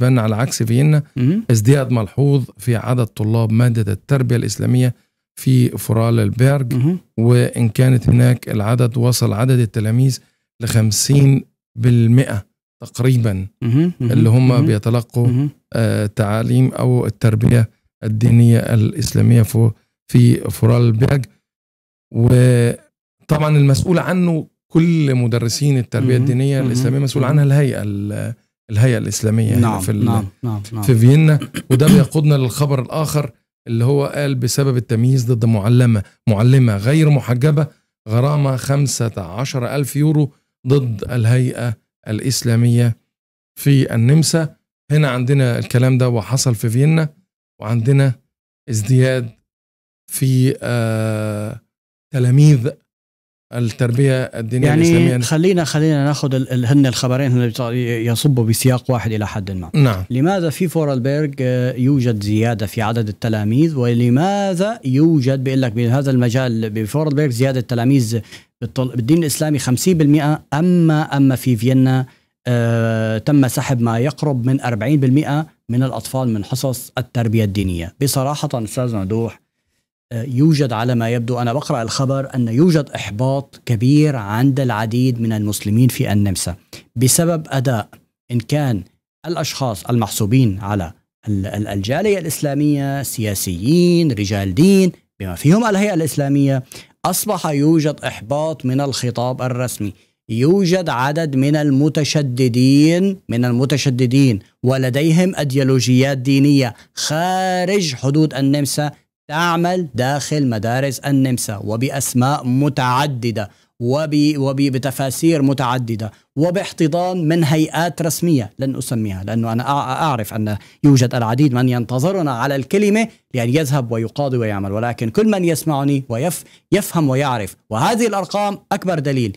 بان على عكس فيينا ازدياد ملحوظ في عدد طلاب ماده التربيه الاسلاميه في فرال البرج وان كانت هناك العدد وصل عدد التلاميذ ل 50% تقريبا اللي هم بيتلقوا آه، تعاليم او التربيه الدينيه الاسلاميه في في البرج وطبعا المسؤول عنه كل مدرسين التربيه الدينيه الاسلاميه مسؤول عنها الهيئه الهيئه الاسلاميه نعم في نعم،, نعم نعم في فيينا وده بيقودنا للخبر الاخر اللي هو قال بسبب التمييز ضد معلمه معلمه غير محجبه غرامه 15 ألف يورو ضد الهيئه الاسلاميه في النمسا هنا عندنا الكلام ده وحصل في فيينا وعندنا ازدياد في آه تلاميذ التربيه الدينيه يعني الاسلاميه خلينا خلينا ناخذ هن الخبرين يصبوا بسياق واحد الى حد ما نعم. لماذا في فورالبيرغ آه، يوجد زياده في عدد التلاميذ ولماذا يوجد بيقول لك بهذا المجال بفورالبيرغ زياده التلاميذ بالدين الاسلامي 50% اما اما في فيينا آه تم سحب ما يقرب من 40% من الاطفال من حصص التربيه الدينيه بصراحه استاذ مدوح يوجد على ما يبدو أنا بقرأ الخبر أن يوجد إحباط كبير عند العديد من المسلمين في النمسا بسبب أداء إن كان الأشخاص المحسوبين على الجالية الإسلامية سياسيين رجال دين بما فيهم الهيئة الإسلامية أصبح يوجد إحباط من الخطاب الرسمي يوجد عدد من المتشددين من المتشددين ولديهم أديولوجيات دينية خارج حدود النمسا تعمل داخل مدارس النمسا وبأسماء متعددة وبتفاسير متعددة وباحتضان من هيئات رسمية لن أسميها لأنه أنا أعرف أن يوجد العديد من ينتظرنا على الكلمة لأن يذهب ويقاضي ويعمل ولكن كل من يسمعني ويفهم ويعرف وهذه الأرقام أكبر دليل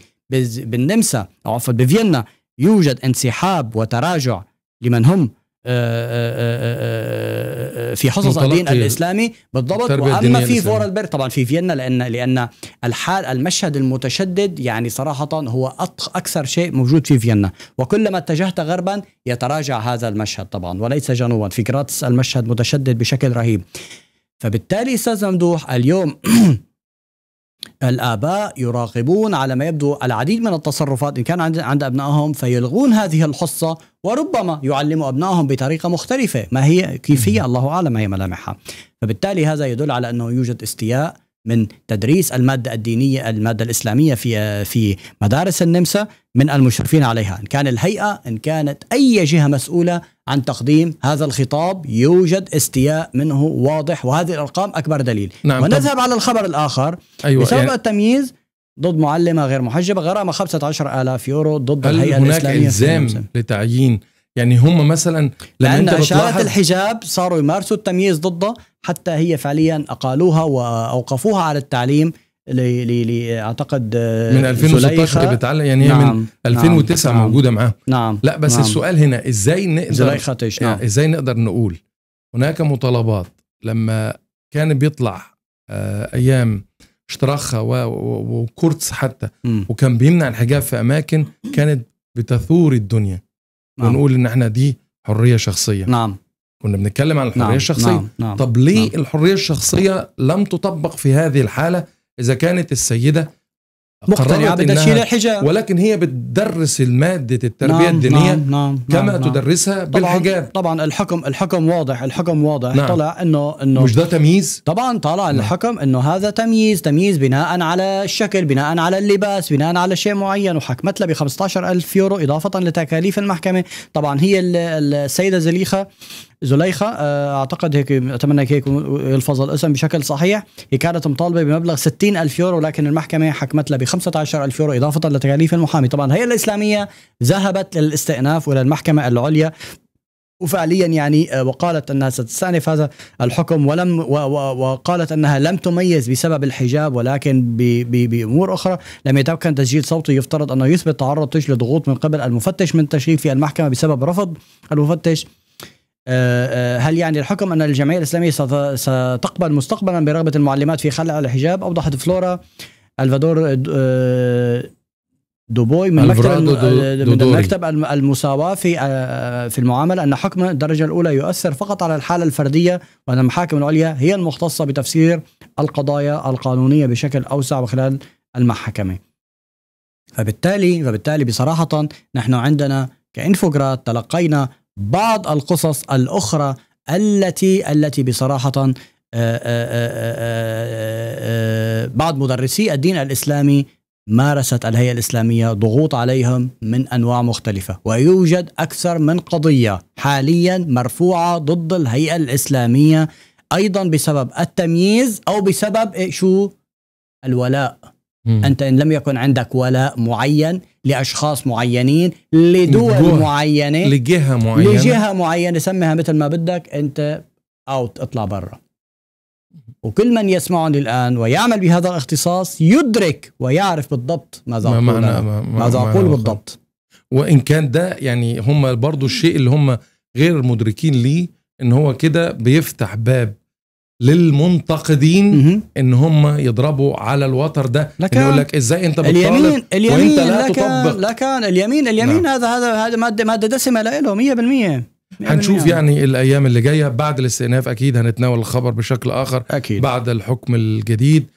بالنمسا أو عفوا بفيينا يوجد انسحاب وتراجع لمن هم آه، آه، آه، في حصص الدين الاسلامي بالضبط واما في فور طبعا في فيينا لان لان الحال المشهد المتشدد يعني صراحه هو اكثر شيء موجود في فيينا وكلما اتجهت غربا يتراجع هذا المشهد طبعا وليس جنوبا في كراتس المشهد متشدد بشكل رهيب فبالتالي استاذ ممدوح اليوم الآباء يراقبون على ما يبدو العديد من التصرفات إن كان عند أبنائهم فيلغون هذه الحصة وربما يعلموا أبنائهم بطريقة مختلفة ما هي كيفية الله أعلم ما هي ملامحها فبالتالي هذا يدل على أنه يوجد استياء من تدريس المادة الدينية المادة الإسلامية في في مدارس النمسا من المشرفين عليها إن كان الهيئة إن كانت أي جهة مسؤولة عن تقديم هذا الخطاب يوجد استياء منه واضح وهذه الأرقام أكبر دليل نعم ونذهب طب. على الخبر الآخر أيوة بسبب يعني التمييز ضد معلمة غير محجبة غرامة 15000 يورو ضد الهيئة الإسلامية الإسلامية هناك إلزام لتعيين يعني هم مثلا لما لأن انت الحجاب صاروا يمارسوا التمييز ضده حتى هي فعليا اقالوها واوقفوها على التعليم لي لي اعتقد آه، من 2016 اللي بتعلم يعني نعم. من 2009 نعم. موجوده معاهم نعم لا بس نعم. السؤال هنا ازاي نقدر آه، نعم. ازاي نقدر نقول هناك مطالبات لما كان بيطلع آه، ايام اشتراخة وكورتس حتى وكان بيمنع الحجاب في اماكن كانت بتثور الدنيا نعم. ونقول ان احنا دي حريه شخصيه نعم كنا بنتكلم عن الحريه نعم. الشخصيه نعم. نعم. طب ليه نعم. الحريه الشخصيه لم تطبق في هذه الحاله اذا كانت السيده مقتنعة بدها تشيل الحجاب ولكن هي بتدرس المادة التربية نعم الدينية نعم نعم كما نعم, نعم. تدرسها نعم بالحجاب طبعا الحكم الحكم واضح الحكم واضح نعم طلع انه انه مش ده تمييز طبعا طلع نعم الحكم انه هذا تمييز تمييز بناء على الشكل بناء على اللباس بناء على شيء معين وحكمت لها ب 15000 يورو اضافة لتكاليف المحكمة طبعا هي السيدة زليخة زليخه آه، اعتقد هيك اتمنى هيك يلفظ الاسم بشكل صحيح هي كانت مطالبه بمبلغ 60 الف يورو لكن المحكمه حكمت لها ب 15 الف يورو اضافه لتكاليف المحامي طبعا هي الاسلاميه ذهبت للاستئناف والى المحكمه العليا وفعليا يعني آه، وقالت انها ستستانف هذا الحكم ولم وقالت انها لم تميز بسبب الحجاب ولكن بامور اخرى لم يتمكن تسجيل صوتي يفترض انه يثبت تعرض تيش لضغوط من قبل المفتش من تشريف في المحكمه بسبب رفض المفتش آه، آه، هل يعني الحكم أن الجمعية الإسلامية ستقبل مستقبلا برغبة المعلمات في خلع الحجاب أوضحت فلورا الفادور آه، دوبوي من مكتب المساواة في في المعاملة أن حكم الدرجة الأولى يؤثر فقط على الحالة الفردية وأن المحاكم العليا هي المختصة بتفسير القضايا القانونية بشكل أوسع وخلال المحكمة فبالتالي فبالتالي بصراحة نحن عندنا كإنفوجراد تلقينا بعض القصص الاخرى التي التي بصراحه آه، آه، آه، بعض مدرسي الدين الاسلامي مارست الهيئه الاسلاميه ضغوط عليهم من انواع مختلفه ويوجد اكثر من قضيه حاليا مرفوعه ضد الهيئه الاسلاميه ايضا بسبب التمييز او بسبب إيه، شو الولاء م. انت ان لم يكن عندك ولاء معين لاشخاص معينين لدول معينه لجهه معينه لجهه معينه سميها مثل ما بدك انت اوت اطلع برا وكل من يسمعني الان ويعمل بهذا الاختصاص يدرك ويعرف بالضبط ماذا اقول ما ما ماذا اقول بالضبط وان كان ده يعني هم برضو الشيء اللي هم غير مدركين ليه ان هو كده بيفتح باب للمنتقدين ان هم يضربوا على الوتر ده لكن يقول لك ازاي انت بتطالب اليمين اليمين وانت لا لكن تطبق لكن اليمين اليمين نعم. هذا هذا هذا ماده ماده دسمه له 100% هنشوف يعني الايام اللي جايه بعد الاستئناف اكيد هنتناول الخبر بشكل اخر أكيد. بعد الحكم الجديد